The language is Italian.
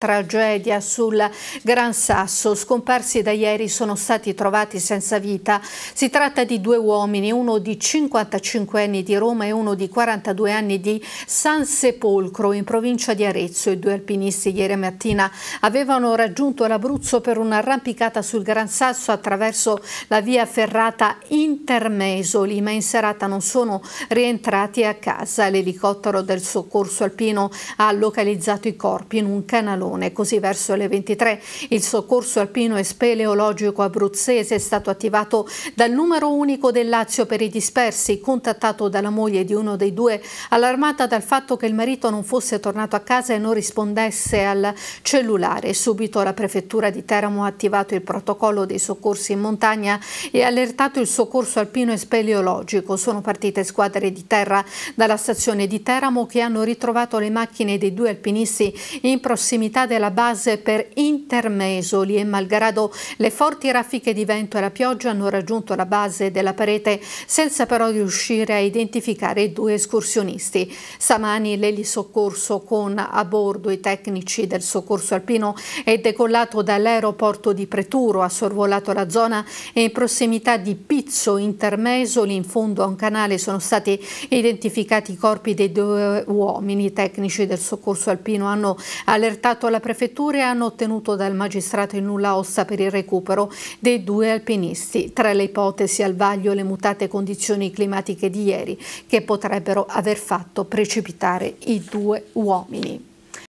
Tragedia sul Gran Sasso. Scomparsi da ieri sono stati trovati senza vita. Si tratta di due uomini, uno di 55 anni di Roma e uno di 42 anni di San Sepolcro in provincia di Arezzo. I due alpinisti ieri mattina avevano raggiunto l'Abruzzo per un'arrampicata sul Gran Sasso attraverso la via ferrata Intermesoli, ma in serata non sono rientrati a casa. L'elicottero del soccorso alpino ha localizzato i corpi in un canalone Pordenone. Così verso le 23 il soccorso alpino e speleologico abruzzese è stato attivato dal numero unico del Lazio per i dispersi, contattato dalla moglie di uno dei due, allarmata dal fatto che il marito non fosse tornato a casa e non rispondesse al cellulare. Subito la prefettura di Teramo ha attivato il protocollo dei soccorsi in montagna e ha allertato il soccorso alpino e speleologico. Sono partite squadre di terra dalla stazione di Teramo che hanno ritrovato le macchine dei due alpinisti in prossimità unità della base per Intermesoli e malgrado le forti raffiche di vento e la pioggia hanno raggiunto la base della parete senza però riuscire a identificare i due escursionisti. Stamani l'elisoccorso con a bordo i tecnici del soccorso alpino è decollato dall'aeroporto di Preturo, ha sorvolato la zona e in prossimità di Pizzo Intermesoli in fondo a un canale sono stati identificati i corpi dei due uomini. I tecnici del soccorso alpino hanno allertato Senato la Prefettura hanno ottenuto dal magistrato in nulla ossa per il recupero dei due alpinisti, tra le ipotesi al vaglio le mutate condizioni climatiche di ieri che potrebbero aver fatto precipitare i due uomini.